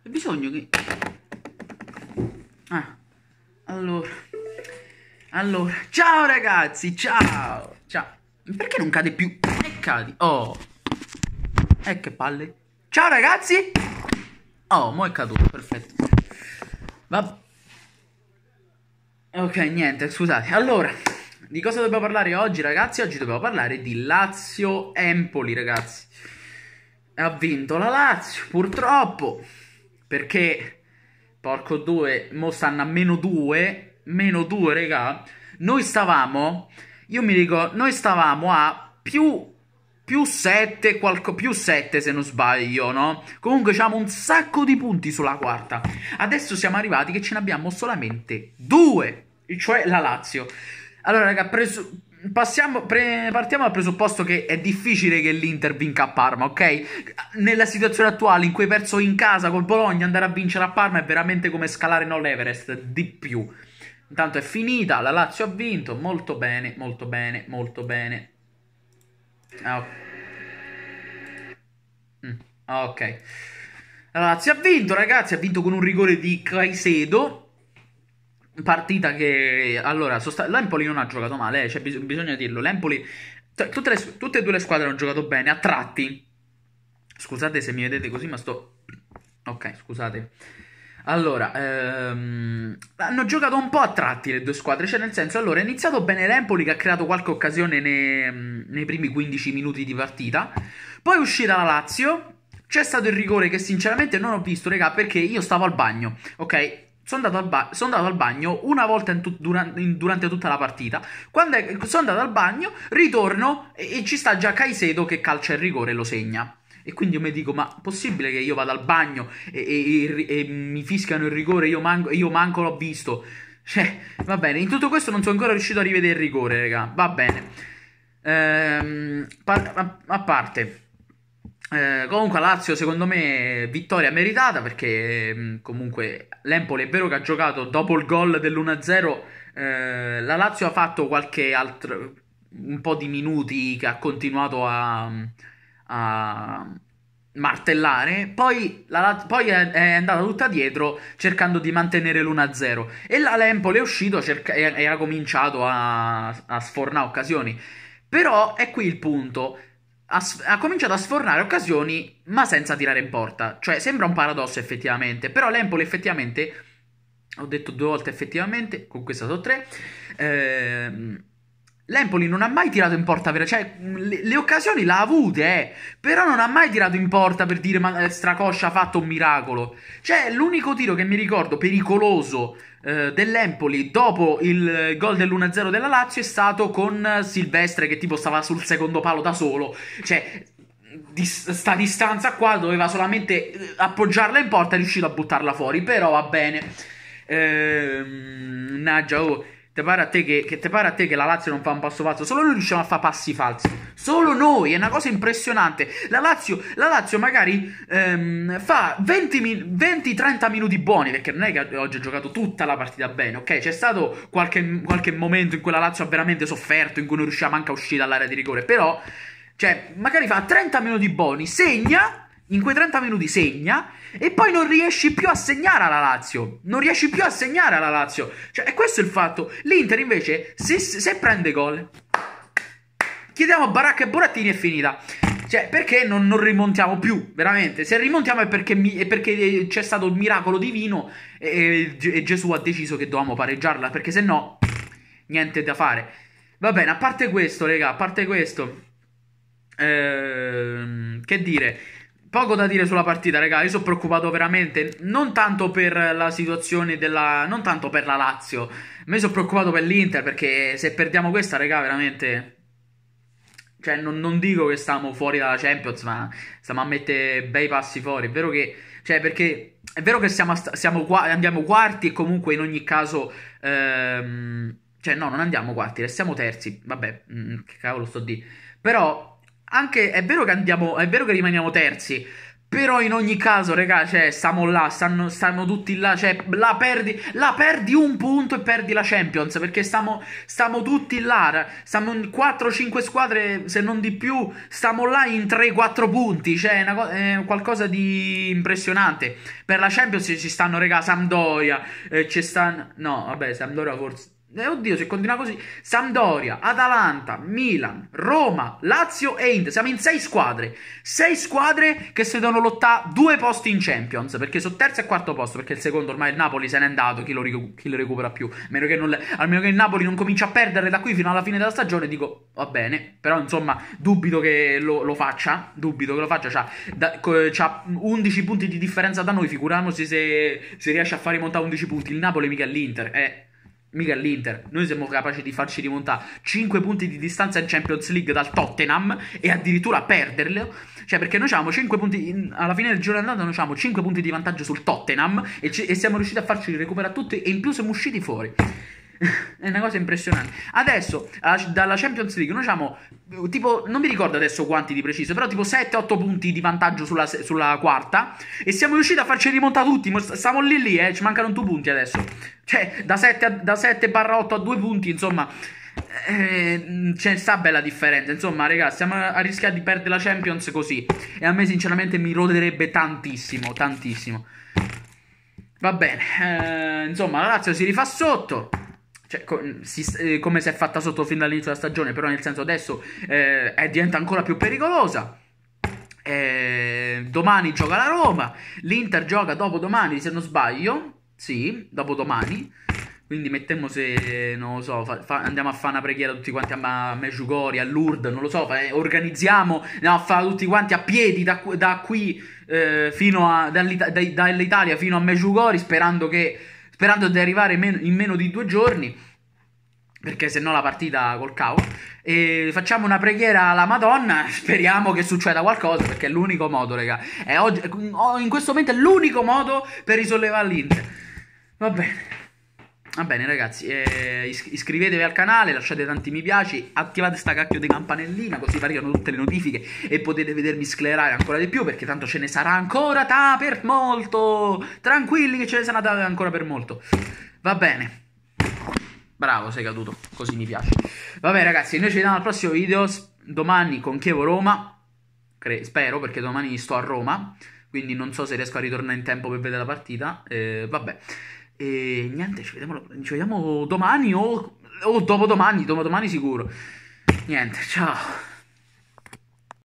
C'è bisogno che... Ah, allora... Allora, ciao ragazzi, ciao, ciao. Perché non cade più? E cadi, oh. E eh, che palle. Ciao ragazzi. Oh, mo è caduto, perfetto. va Ok, niente, scusate. Allora... Di cosa dobbiamo parlare oggi, ragazzi? Oggi dobbiamo parlare di Lazio-Empoli, ragazzi. Ha vinto la Lazio, purtroppo, perché, porco due, mo stanno a meno due. meno due, raga. Noi stavamo, io mi dico, noi stavamo a più più sette, qualco, più 7 se non sbaglio, no? Comunque abbiamo un sacco di punti sulla quarta. Adesso siamo arrivati che ce ne abbiamo solamente due, cioè la Lazio. Allora, raga, preso... Passiamo, pre- partiamo dal presupposto che è difficile che l'Inter vinca a Parma, ok? Nella situazione attuale in cui hai perso in casa col Bologna, andare a vincere a Parma è veramente come scalare non l'Everest, di più. Intanto è finita, la Lazio ha vinto, molto bene, molto bene, molto bene. Ah, ok. Mm, ah, la Lazio ha vinto, ragazzi, ha vinto con un rigore di Caicedo partita che allora sost- l'Empoli non ha giocato male, eh, cioè bis- bisogna dirlo. L'Empoli, cioè, tutte, le, tutte, e due le squadre hanno giocato bene a tratti. Scusate se mi vedete così, ma sto. Ok, scusate. Allora, ehm, hanno giocato un po' a tratti le due squadre, cioè nel senso, allora è iniziato bene l'Empoli che ha creato qualche occasione nei, nei primi 15 minuti di partita, poi è uscita la Lazio, c'è stato il rigore che sinceramente non ho visto, regà, perché io stavo al bagno, ok? sono andato, ba- sono andato, al bagno una volta tu- durante, in- durante tutta la partita. Quando sono andato al bagno, ritorno e-, e ci sta già Caicedo che calcia il rigore e lo segna. E quindi io mi dico, ma possibile che io vada al bagno e, e-, e mi fischiano il rigore e io, man- io manco l'ho visto? Cioè, va bene. In tutto questo non sono ancora riuscito a rivedere il rigore, raga. Va bene. Ehm, par- a-, a parte... Eh, comunque Lazio secondo me vittoria meritata perché mm, comunque l'Empoli è vero che ha giocato dopo il gol dell'1-0 eh, la Lazio ha fatto qualche altro un po' di minuti che ha continuato a, a martellare poi, la, poi è, è, andata tutta dietro cercando di mantenere l'1-0 e la l'Empoli è uscito cerca- e, e, ha cominciato a, a sfornare occasioni però è qui il punto ha, ha, cominciato a sfornare occasioni ma senza tirare in porta. Cioè, sembra un paradosso effettivamente, però l'Empoli effettivamente, ho detto due volte effettivamente, con questa sono tre, ehm, l'Empoli non ha mai tirato in porta per... Cioè, mm, le, le occasioni l'ha avute, eh, però non ha mai tirato in porta per dire ma eh, Stracoscia ha fatto un miracolo. Cioè, l'unico tiro che mi ricordo pericoloso eh, dell'Empoli dopo il gol dell'1-0 della Lazio è stato con Silvestre che tipo stava sul secondo palo da solo. Cioè, di sta distanza qua doveva solamente eh, appoggiarla in porta e è riuscito a buttarla fuori, però va bene. Ehm, naggia, oh Te pare a te che, che, te pare a te che la Lazio non fa un passo falso? Solo noi riusciamo a fare passi falsi. Solo noi, è una cosa impressionante. La Lazio, la Lazio magari ehm, fa 20-30 minuti buoni, perché non è che oggi ha giocato tutta la partita bene, ok? C'è stato qualche, qualche momento in cui la Lazio ha veramente sofferto, in cui non riusciamo anche a uscire dall'area di rigore, però... Cioè, magari fa 30 minuti buoni, segna in quei 30 minuti segna e poi non riesci più a segnare alla Lazio. Non riesci più a segnare alla Lazio. Cioè, è questo il fatto. L'Inter invece, se, se prende gol, chiediamo a Baracca e Burattini è finita. Cioè, perché non, non, rimontiamo più, veramente? Se rimontiamo è perché, mi, è perché eh, c'è stato il miracolo divino e, e Gesù ha deciso che dovevamo pareggiarla, perché se no, niente da fare. Va bene, a parte questo, raga, a parte questo... Ehm, che dire, Poco da dire sulla partita, raga. Io sono preoccupato veramente. Non tanto per la situazione della. Non tanto per la Lazio. Me sono preoccupato per l'Inter. Perché se perdiamo questa, raga, veramente. Cioè, non, non, dico che stiamo fuori dalla Champions, ma stiamo a mettere bei passi fuori. È vero che. Cioè, perché. È vero che siamo, siamo qua, andiamo quarti e comunque in ogni caso. Ehm, cioè, no, non andiamo quarti, restiamo terzi. Vabbè, mh, mm, che cavolo sto di. Però anche è vero che andiamo, è vero che rimaniamo terzi. Però in ogni caso, raga, cioè, stiamo là, stanno, stanno tutti là, cioè, la perdi, la perdi un punto e perdi la Champions, perché stiamo, stiamo tutti là, stiamo in 4-5 squadre, se non di più, stiamo là in 3-4 punti, cioè, è, una, è qualcosa di impressionante. Per la Champions ci stanno, raga, Sampdoria, eh, ci stanno... No, vabbè, Sampdoria forse... Eh, oddio, se continua così, Sampdoria, Atalanta, Milan, Roma, Lazio e Inter. Siamo in sei squadre. Sei squadre che si devono lottare due posti in Champions. Perché sono terzo e quarto posto. Perché il secondo ormai il Napoli se n'è andato. Chi lo, ric- chi lo recupera più? A Meno non, almeno che il Napoli non comincia a perdere da qui fino alla fine della stagione. Dico, va bene. Però insomma, dubito che lo, lo faccia. Dubito che lo faccia. C'ha, da, c'ha 11 punti di differenza da noi. Figuriamoci se, se riesce a far rimontare 11 punti. Il Napoli mica l'Inter. Eh Mica l'Inter, noi siamo capaci di farci rimontare 5 punti di distanza in Champions League dal Tottenham e addirittura perderlo. Cioè, perché noi avevamo 5 punti, in, alla fine del giro andata noi avevamo 5 punti di vantaggio sul Tottenham e, ci, e siamo riusciti a farci recuperare tutti e in più siamo usciti fuori è una cosa impressionante. Adesso, dalla Champions League, noi abbiamo eh, tipo, non mi ricordo adesso quanti di preciso, però tipo 7-8 punti di vantaggio sulla, sulla, quarta. E siamo riusciti a farci rimontare tutti. Stiamo lì lì, eh, ci mancano 2 punti adesso. Cioè, da 7-8 a 2 punti, insomma. Eh, mm, c'è sta bella differenza. Insomma, ragazzi, stiamo a rischiare di perdere la Champions così. E a me, sinceramente, mi roderebbe tantissimo. Tantissimo. Va bene. Eh, insomma, la Lazio si rifà sotto cioè, co- si, eh, come si è fatta sotto fin dall'inizio della stagione, però nel senso adesso eh, è, diventa ancora più pericolosa. Eh, domani gioca la Roma, l'Inter gioca dopodomani se non sbaglio, sì, dopodomani. Quindi mettiamo se, non lo so, fa, fa, andiamo a fare una preghiera tutti quanti a Meggiugori, a Lourdes, non lo so, fa, eh, organizziamo, andiamo a fare tutti quanti a piedi da, da qui, eh, fino a, dall'Italia fino a Meggiugori, sperando che sperando di arrivare in meno di due giorni perché se no la partita col cavo. E facciamo una preghiera alla Madonna, speriamo che succeda qualcosa perché è l'unico modo, raga. È oggi, in questo momento è l'unico modo per risollevare l'Inter. Va bene. Va bene ragazzi, eh, iscrivetevi al canale, lasciate tanti mi piace, attivate sta cacchio di campanellina così variano tutte le notifiche e potete vedermi sclerare ancora di più perché tanto ce ne sarà ancora ta per molto. Tranquilli che ce ne sarà ancora per molto. Va bene. Bravo, sei caduto, così mi piace. Va bene ragazzi, noi ci vediamo al prossimo video domani con Chievo Roma. spero perché domani sto a Roma, quindi non so se riesco a ritornare in tempo per vedere la partita. Eh, vabbè. E niente, ci vediamo, ci vediamo domani o, o dopodomani, dopodomani sicuro. Niente, ciao.